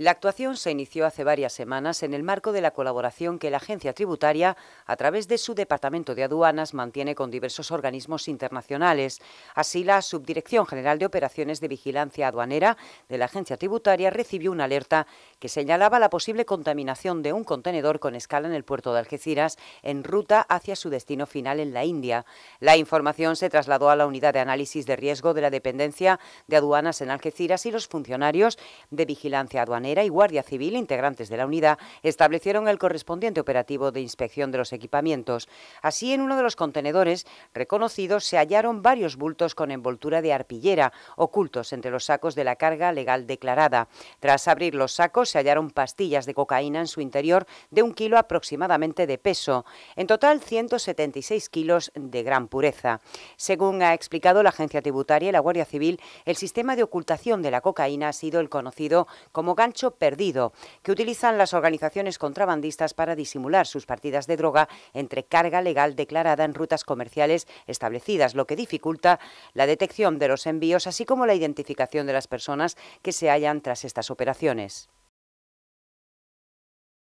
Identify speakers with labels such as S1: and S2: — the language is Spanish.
S1: La actuación se inició hace varias semanas en el marco de la colaboración que la agencia tributaria, a través de su Departamento de Aduanas, mantiene con diversos organismos internacionales. Así, la Subdirección General de Operaciones de Vigilancia Aduanera de la agencia tributaria recibió una alerta que señalaba la posible contaminación de un contenedor con escala en el puerto de Algeciras en ruta hacia su destino final en la India. La información se trasladó a la unidad de análisis de riesgo de la dependencia de aduanas en Algeciras y los funcionarios de vigilancia aduanera y Guardia Civil, integrantes de la unidad, establecieron el correspondiente operativo de inspección de los equipamientos. Así, en uno de los contenedores reconocidos se hallaron varios bultos con envoltura de arpillera, ocultos entre los sacos de la carga legal declarada. Tras abrir los sacos se hallaron pastillas de cocaína en su interior de un kilo aproximadamente de peso. En total, 176 kilos de gran pureza. Según ha explicado la Agencia Tributaria y la Guardia Civil, el sistema de ocultación de la cocaína ha sido el conocido como gancho perdido que utilizan las organizaciones contrabandistas para disimular sus partidas de droga entre carga legal declarada en rutas comerciales establecidas, lo que dificulta la detección de los envíos, así como la identificación de las personas que se hallan tras estas operaciones.